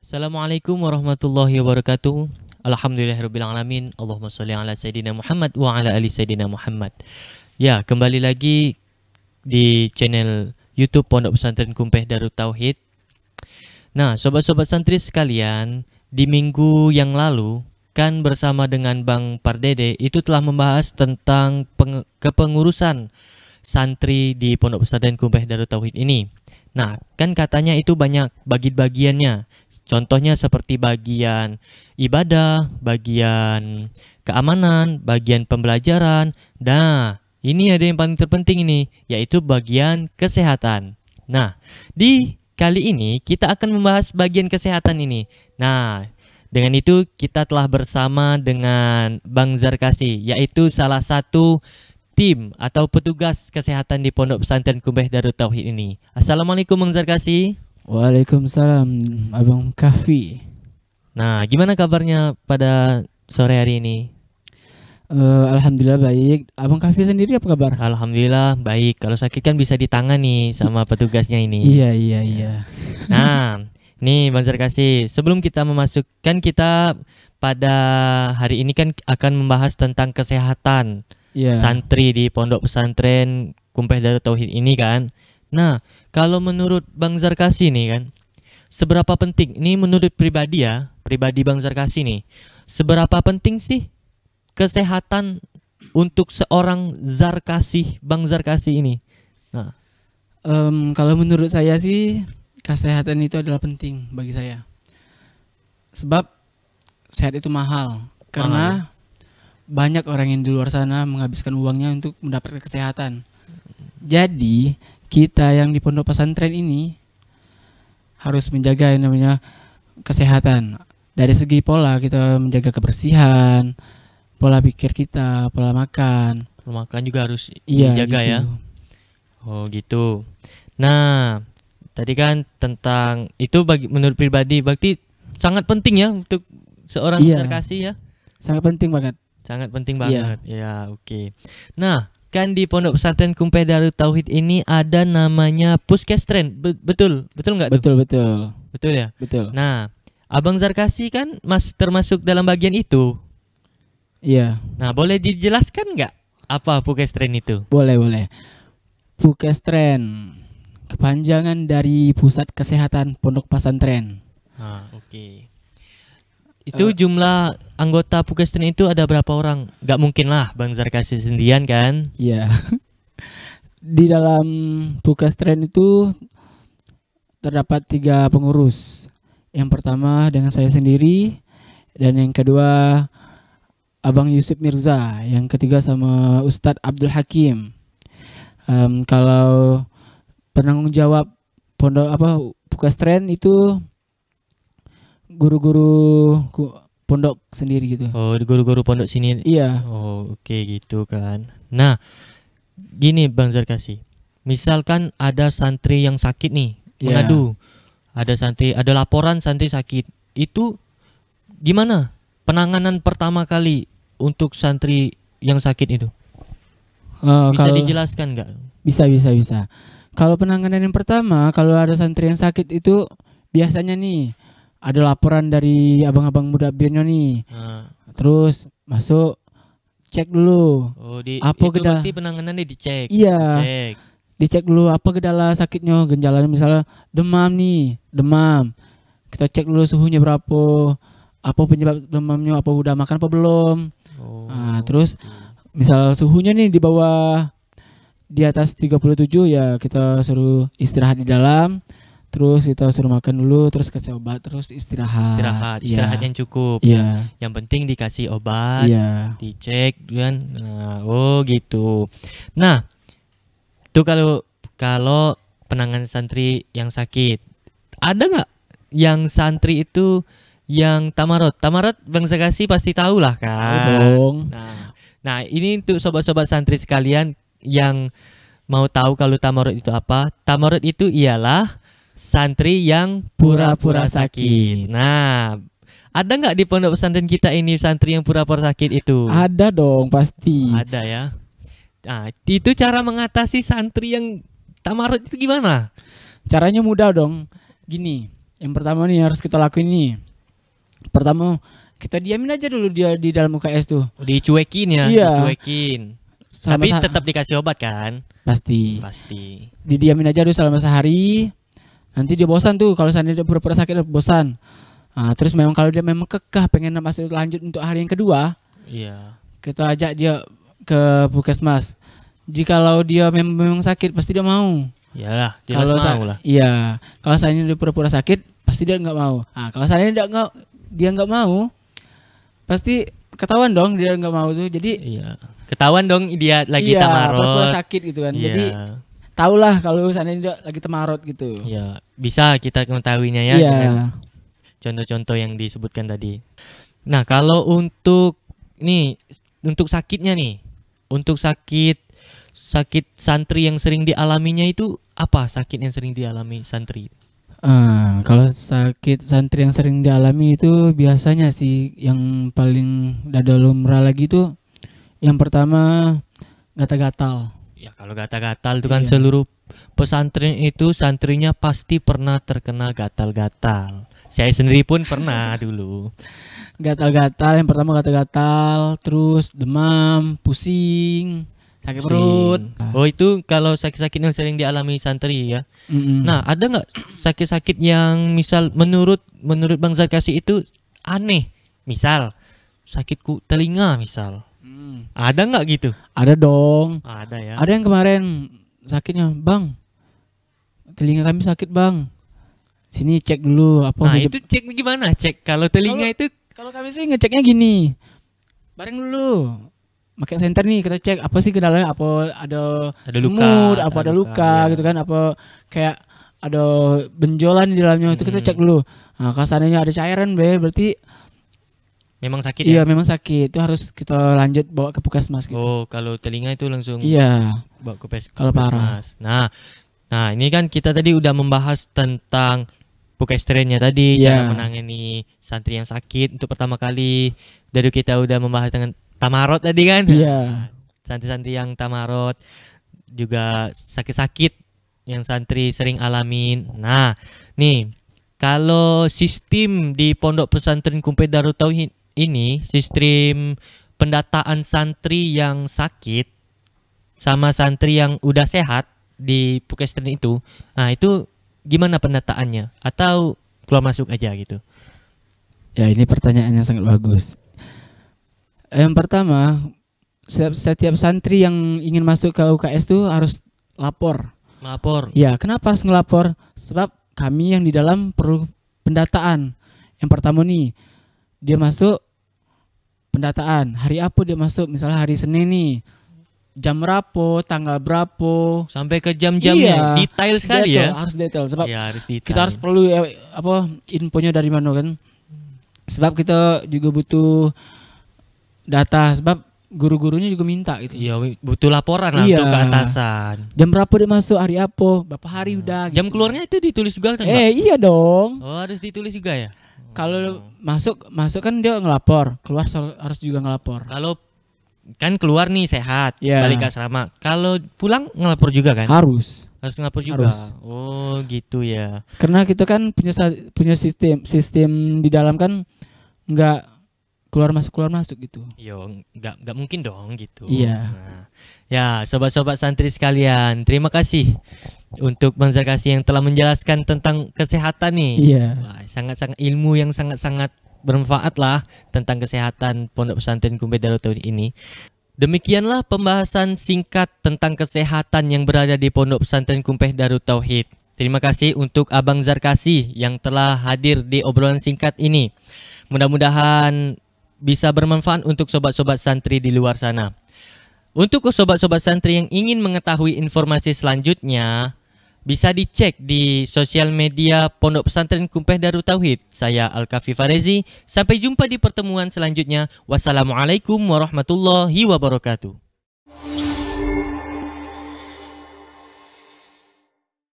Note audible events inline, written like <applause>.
Assalamualaikum warahmatullahi wabarakatuh. Alhamdulillahirrahmanirrahim. Allahumma salli ala Sayyidina Muhammad wa ala ali Sayyidina Muhammad Ya, kembali lagi di channel Youtube Pondok Pesantren Kumpeh Darut Tauhid Nah, sobat-sobat santri sekalian Di minggu yang lalu kan bersama dengan Bang Pardede itu telah membahas tentang kepengurusan santri di Pondok Pesantren Kumpeh Darut Tauhid ini. Nah, kan katanya itu banyak bagi-bagiannya. Contohnya seperti bagian ibadah, bagian keamanan, bagian pembelajaran. Nah, ini ada yang paling terpenting ini, yaitu bagian kesehatan. Nah, di kali ini kita akan membahas bagian kesehatan ini. Nah, dengan itu kita telah bersama dengan Bang Zarkasi yaitu salah satu tim atau petugas kesehatan di Pondok Pesantren Kumbeh Darut Tauhid ini. Assalamualaikum Bang Zarkasi. Waalaikumsalam Abang Kafi. Nah, gimana kabarnya pada sore hari ini? Uh, Alhamdulillah baik. Abang Kafi sendiri apa kabar? Alhamdulillah baik. Kalau sakit kan bisa ditangani sama <laughs> petugasnya ini. Iya iya iya. Nah, Nih Bang Zarkasi, sebelum kita memasukkan kita pada hari ini kan akan membahas tentang kesehatan yeah. santri di pondok pesantren Kumpeh Darut Tauhid ini kan. Nah, kalau menurut Bang Zarkasi nih kan, seberapa penting ini menurut pribadi ya, pribadi Bang Zarkasi nih, seberapa penting sih kesehatan untuk seorang Zarkasi, Bang Zarkasi ini? Nah, um, kalau menurut saya sih kesehatan itu adalah penting bagi saya. Sebab sehat itu mahal karena mahal. Ya? banyak orang yang di luar sana menghabiskan uangnya untuk mendapatkan kesehatan. Jadi kita yang di pondok pesantren ini harus menjaga yang namanya kesehatan. Dari segi pola kita menjaga kebersihan, pola pikir kita, pola makan. Pola makan juga harus iya, dijaga gitu. ya. Oh gitu. Nah, Tadi kan tentang itu bagi menurut pribadi berarti sangat penting ya untuk seorang yeah. Iya. terkasih ya. Sangat penting banget. Sangat penting iya. banget. Iya. Ya, oke. Okay. Nah, kan di Pondok Pesantren Kumpeh Darut Tauhid ini ada namanya Puskestren. Be betul, betul nggak? Betul, tuh? betul. Betul ya? Betul. Nah, Abang Zarkasi kan mas termasuk dalam bagian itu. Iya. Nah, boleh dijelaskan nggak apa tren itu? Boleh, boleh. tren kepanjangan dari Pusat Kesehatan Pondok Pesantren. Ah, oke. Okay. Itu uh, jumlah anggota Pukestren itu ada berapa orang? Gak mungkin lah Bang Zarkasi sendirian kan? Iya. <laughs> Di dalam Pukestren itu terdapat tiga pengurus. Yang pertama dengan saya sendiri dan yang kedua Abang Yusuf Mirza, yang ketiga sama Ustadz Abdul Hakim. Um, kalau penanggung jawab pondok apa buka tren itu guru-guru pondok sendiri gitu. Oh, guru-guru pondok sini. Iya. Oh, oke okay, gitu kan. Nah, gini Bang Zarkasi. Misalkan ada santri yang sakit nih, yeah. mengadu. Ada santri, ada laporan santri sakit. Itu gimana penanganan pertama kali untuk santri yang sakit itu? Uh, bisa kalau, dijelaskan nggak? Bisa, bisa, bisa. Kalau penanganan yang pertama, kalau ada santri yang sakit itu biasanya nih ada laporan dari abang-abang muda birnya nih. Nah. Terus masuk cek dulu. Oh, di apa itu gedala, berarti penanganannya dicek. Iya. Cek. Dicek dulu apa gejala sakitnya, gejalanya misalnya demam nih, demam. Kita cek dulu suhunya berapa, apa penyebab demamnya, apa udah makan apa belum. Oh. Nah, terus gitu. misal suhunya nih di bawah di atas 37 ya kita suruh istirahat di dalam terus kita suruh makan dulu terus kasih obat terus istirahat istirahat iya. istirahat yeah. yang cukup yeah. ya yang penting dikasih obat yeah. dicek dan nah, oh gitu nah itu kalau kalau penanganan santri yang sakit ada nggak yang santri itu yang tamarot tamarot bangsa kasih pasti kan? tahu lah kan oh, dong nah nah ini untuk sobat-sobat santri sekalian yang mau tahu kalau tamarut itu apa? Tamarut itu ialah santri yang pura-pura sakit. Nah, ada nggak di pondok pesantren kita ini santri yang pura-pura sakit itu? Ada dong, pasti. Ada ya. Nah, itu cara mengatasi santri yang tamarut itu gimana? Caranya mudah dong. Gini, yang pertama nih harus kita lakuin nih. Pertama, kita diamin aja dulu dia di dalam UKS tuh. Dicuekin ya, iya. dicuekin. Selama Tapi tetap dikasih obat kan? Pasti. Pasti. Didiamin aja dulu selama sehari. Nanti dia bosan tuh kalau sana dia pura-pura sakit dia bosan. Nah, terus memang kalau dia memang kekeh pengen masuk lanjut untuk hari yang kedua, iya. Kita ajak dia ke puskesmas. Jikalau dia memang, memang sakit pasti dia mau. Iyalah, kalau mau lah. Iya, kalau sana dia pura-pura sakit pasti dia nggak mau. Nah, kalau sana dia nggak dia nggak mau, pasti ketahuan dong dia nggak mau tuh jadi iya. ketahuan dong dia lagi iya, tamarot sakit gitu kan iya. jadi lah kalau sana dia lagi tamarot gitu ya bisa kita mengetahuinya ya iya. contoh-contoh yang disebutkan tadi nah kalau untuk nih untuk sakitnya nih untuk sakit sakit santri yang sering dialaminya itu apa sakit yang sering dialami santri Ah, kalau sakit santri yang sering dialami itu biasanya sih yang paling dada lumrah lagi itu yang pertama gatal-gatal. Ya kalau gatal-gatal itu kan iya. seluruh pesantren itu santrinya pasti pernah terkena gatal-gatal. Saya sendiri pun pernah <laughs> dulu. Gatal-gatal yang pertama gatal-gatal, terus demam, pusing sakit perut. Oh itu kalau sakit-sakit yang sering dialami santri ya. Mm-hmm. Nah ada nggak sakit-sakit yang misal menurut menurut Bang Zakasi itu aneh? Misal sakitku telinga misal. Mm. Ada nggak gitu? Ada dong. Ada ya. Ada yang kemarin sakitnya bang telinga kami sakit bang sini cek dulu apa nah itu cek gimana cek kalau telinga kalo, itu kalau kami sih ngeceknya gini bareng dulu market center nih kita cek apa sih kendalanya apa ada, ada semut apa ada, luka, luka iya. gitu kan apa kayak ada benjolan di dalamnya itu kita cek dulu nah kasarnya ada cairan be berarti memang sakit iya ya? memang sakit itu harus kita lanjut bawa ke puskesmas gitu oh kalau telinga itu langsung iya bawa ke puskesmas kalau parah nah nah ini kan kita tadi udah membahas tentang pukestrennya tadi yeah. cara menangani santri yang sakit untuk pertama kali dari kita udah membahas dengan Tamarot tadi kan? Iya. Santri-santri yang tamarot juga sakit-sakit yang santri sering alamin. Nah, nih kalau sistem di Pondok Pesantren Kumpe Darut Tauhid ini sistem pendataan santri yang sakit sama santri yang udah sehat di Pukestren itu, nah itu gimana pendataannya? Atau keluar masuk aja gitu? Ya ini pertanyaannya sangat bagus. Yang pertama, setiap, setiap santri yang ingin masuk ke UKS itu harus lapor. Melapor. Ya, kenapa harus ngelapor? Sebab kami yang di dalam perlu pendataan. Yang pertama nih, dia masuk pendataan. Hari apa dia masuk? Misalnya hari Senin nih. Jam berapa, tanggal berapa? Sampai ke jam-jamnya. Iya, detail sekali detail, ya. Harus detail sebab ya, harus detail. kita harus perlu eh, apa infonya dari mana kan? Sebab kita juga butuh data sebab guru-gurunya juga minta gitu. Iya, butuh laporan lah iya. untuk ke atasan. Jam berapa dia masuk? Hari apa? Berapa hari hmm. udah? Gitu. Jam keluarnya itu ditulis juga kan? Eh, iya dong. Oh, harus ditulis juga ya? Kalau oh. masuk masuk kan dia ngelapor, keluar harus juga ngelapor. Kalau kan keluar nih sehat, yeah. balik ke asrama. Kalau pulang ngelapor juga kan? Harus. Harus ngelapor juga. Harus. Oh, gitu ya. Karena kita kan punya punya sistem sistem di dalam kan enggak keluar masuk keluar masuk gitu. Yo, nggak nggak mungkin dong gitu. Iya. Nah, ya, sobat-sobat santri sekalian, terima kasih untuk Bang Zarkasi yang telah menjelaskan tentang kesehatan nih. Iya. Sangat-sangat ilmu yang sangat-sangat bermanfaat lah tentang kesehatan Pondok Pesantren Kumbe Darut tahun ini. Demikianlah pembahasan singkat tentang kesehatan yang berada di Pondok Pesantren Kumpeh Darut Tauhid. Terima kasih untuk Abang Zarkasi yang telah hadir di obrolan singkat ini. Mudah-mudahan bisa bermanfaat untuk sobat-sobat santri di luar sana. Untuk sobat-sobat santri yang ingin mengetahui informasi selanjutnya, bisa dicek di sosial media Pondok Pesantren Kumpeh Darut Tauhid. Saya Al-Kafi Farezi, sampai jumpa di pertemuan selanjutnya. Wassalamualaikum warahmatullahi wabarakatuh.